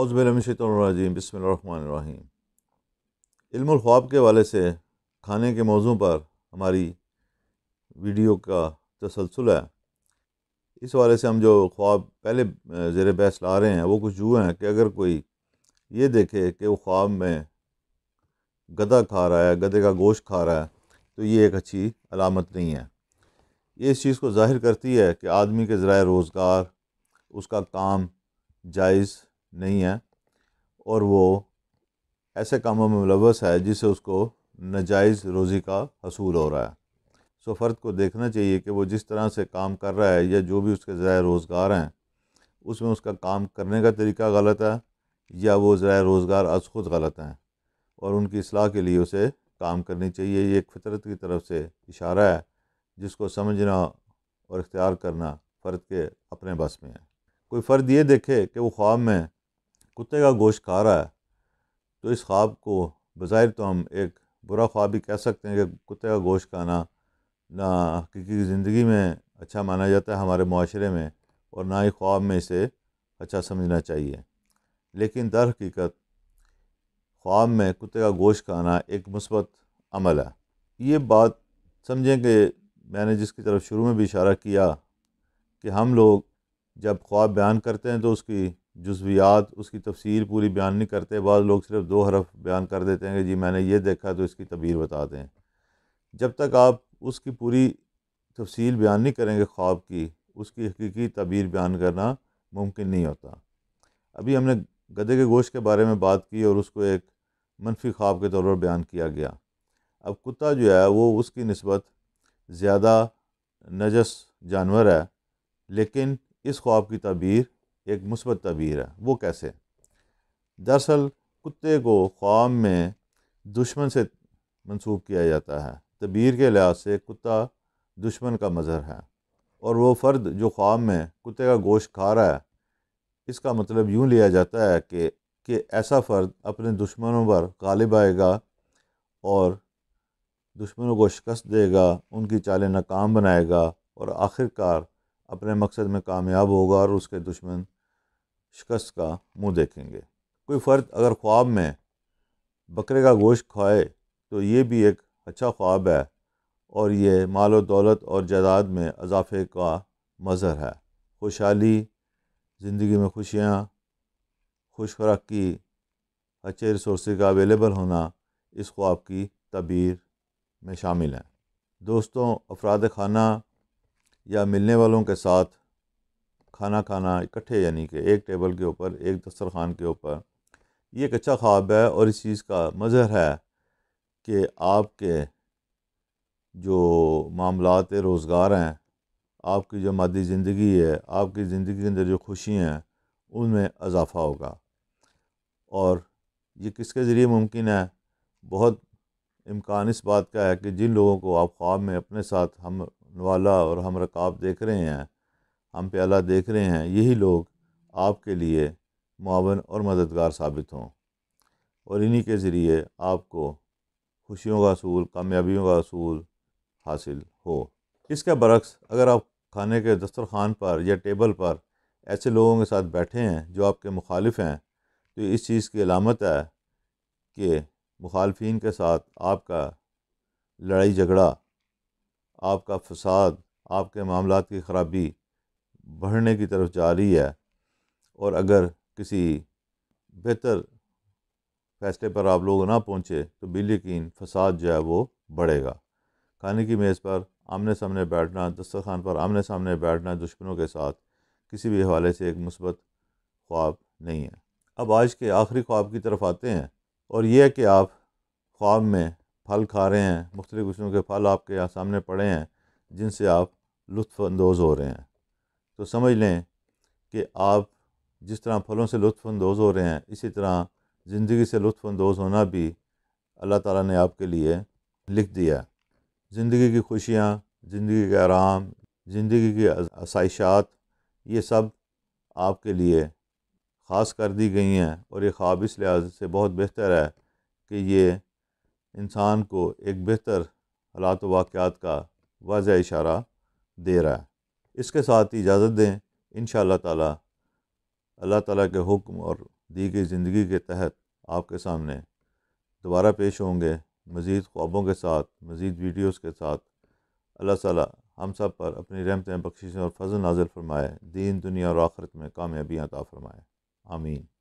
ازم الحمّۃ الحمد بسم الرحمن الرحیم علم الخواب کے والے سے کھانے کے موضوع پر ہماری ویڈیو کا تسلسل ہے اس والے سے ہم جو خواب پہلے زیر بیس لا رہے ہیں وہ کچھ یوں ہیں کہ اگر کوئی یہ دیکھے کہ وہ خواب میں گدہ کھا رہا ہے گدے کا گوشت کھا رہا ہے تو یہ ایک اچھی علامت نہیں ہے یہ اس چیز کو ظاہر کرتی ہے کہ آدمی کے ذرائع روزگار اس کا کام جائز نہیں ہے اور وہ ایسے کاموں میں ملوث ہے جس سے اس کو ناجائز روزی کا حصول ہو رہا ہے سو فرد کو دیکھنا چاہیے کہ وہ جس طرح سے کام کر رہا ہے یا جو بھی اس کے ذرائع روزگار ہیں اس میں اس کا کام کرنے کا طریقہ غلط ہے یا وہ ذرائع روزگار از خود غلط ہیں اور ان کی اصلاح کے لیے اسے کام کرنی چاہیے یہ ایک فطرت کی طرف سے اشارہ ہے جس کو سمجھنا اور اختیار کرنا فرد کے اپنے بس میں ہے کوئی فرد یہ دیکھے کہ وہ خواب میں کتے کا گوشت کھا رہا ہے تو اس خواب کو بظاہر تو ہم ایک برا خواب ہی کہہ سکتے ہیں کہ کتے کا گوشت کھانا نہ حقیقی زندگی میں اچھا مانا جاتا ہے ہمارے معاشرے میں اور نہ ہی خواب میں اسے اچھا سمجھنا چاہیے لیکن در حقیقت خواب میں کتے کا گوشت کھانا ایک مثبت عمل ہے یہ بات سمجھیں کہ میں نے جس کی طرف شروع میں بھی اشارہ کیا کہ ہم لوگ جب خواب بیان کرتے ہیں تو اس کی جزویات اس کی تفصیل پوری بیان نہیں کرتے بعض لوگ صرف دو حرف بیان کر دیتے ہیں کہ جی میں نے یہ دیکھا تو اس کی تبیر بتا دیں جب تک آپ اس کی پوری تفصیل بیان نہیں کریں گے خواب کی اس کی حقیقی تبیر بیان کرنا ممکن نہیں ہوتا ابھی ہم نے گدے کے گوشت کے بارے میں بات کی اور اس کو ایک منفی خواب کے طور پر بیان کیا گیا اب کتا جو ہے وہ اس کی نسبت زیادہ نجس جانور ہے لیکن اس خواب کی تبیر ایک مثبت تعبیر ہے وہ کیسے دراصل کتے کو خواب میں دشمن سے منسوب کیا جاتا ہے تبیر کے لحاظ سے کتا دشمن کا مظہر ہے اور وہ فرد جو خواب میں کتے کا گوشت کھا رہا ہے اس کا مطلب یوں لیا جاتا ہے کہ کہ ایسا فرد اپنے دشمنوں پر غالب آئے گا اور دشمنوں کو شکست دے گا ان کی چالیں ناکام بنائے گا اور آخر کار اپنے مقصد میں کامیاب ہوگا اور اس کے دشمن شکست کا منہ دیکھیں گے کوئی فرد اگر خواب میں بکرے کا گوشت کھائے تو یہ بھی ایک اچھا خواب ہے اور یہ مال و دولت اور جائیداد میں اضافے کا مظہر ہے خوشحالی زندگی میں خوشیاں خوش کی اچھے ریسورسز کا اویلیبل ہونا اس خواب کی تبیر میں شامل ہیں دوستوں افراد خانہ یا ملنے والوں کے ساتھ کھانا کھانا اکٹھے یعنی کہ ایک ٹیبل کے اوپر ایک دسترخوان کے اوپر یہ ایک اچھا خواب ہے اور اس چیز کا مظہر ہے کہ آپ کے جو معاملات روزگار ہیں آپ کی جو مادی زندگی ہے آپ کی زندگی کے اندر جو خوشی ہیں ان میں اضافہ ہوگا اور یہ کس کے ذریعے ممکن ہے بہت امکان اس بات کا ہے کہ جن لوگوں کو آپ خواب میں اپنے ساتھ ہم نوالا اور ہم رکاب دیکھ رہے ہیں ہم پیالہ دیکھ رہے ہیں یہی لوگ آپ کے لیے معاون اور مددگار ثابت ہوں اور انہی کے ذریعے آپ کو خوشیوں کا اصول کامیابیوں کا اصول حاصل ہو اس کے برعکس اگر آپ کھانے کے دسترخوان پر یا ٹیبل پر ایسے لوگوں کے ساتھ بیٹھے ہیں جو آپ کے مخالف ہیں تو اس چیز کی علامت ہے کہ مخالفین کے ساتھ آپ کا لڑائی جھگڑا آپ کا فساد آپ کے معاملات کی خرابی بڑھنے کی طرف جا رہی ہے اور اگر کسی بہتر فیصلے پر آپ لوگ نہ پہنچے تو بل یقین فساد جو ہے وہ بڑھے گا کھانے کی میز پر آمنے سامنے بیٹھنا دسترخوان پر آمنے سامنے بیٹھنا دشمنوں کے ساتھ کسی بھی حوالے سے ایک مثبت خواب نہیں ہے اب آج کے آخری خواب کی طرف آتے ہیں اور یہ کہ آپ خواب میں پھل کھا رہے ہیں مختلف قسم کے پھل آپ کے سامنے پڑے ہیں جن سے آپ لطف اندوز ہو رہے ہیں تو سمجھ لیں کہ آپ جس طرح پھلوں سے لطف اندوز ہو رہے ہیں اسی طرح زندگی سے لطف اندوز ہونا بھی اللہ تعالیٰ نے آپ کے لیے لکھ دیا زندگی کی خوشیاں زندگی کے آرام زندگی کی آسائشات یہ سب آپ کے لیے خاص کر دی گئی ہیں اور یہ خواب اس لحاظ سے بہت بہتر ہے کہ یہ انسان کو ایک بہتر حالات و واقعات کا واضح اشارہ دے رہا ہے اس کے ساتھ ہی اجازت دیں ان شاء اللہ تعالیٰ اللہ تعالیٰ کے حکم اور دی گئی زندگی کے تحت آپ کے سامنے دوبارہ پیش ہوں گے مزید خوابوں کے ساتھ مزید ویڈیوز کے ساتھ اللہ تعالیٰ ہم سب پر اپنی رحمتیں بخشیشیں اور فضل نازل فرمائے دین دنیا اور آخرت میں کامیابی عطا فرمائے آمین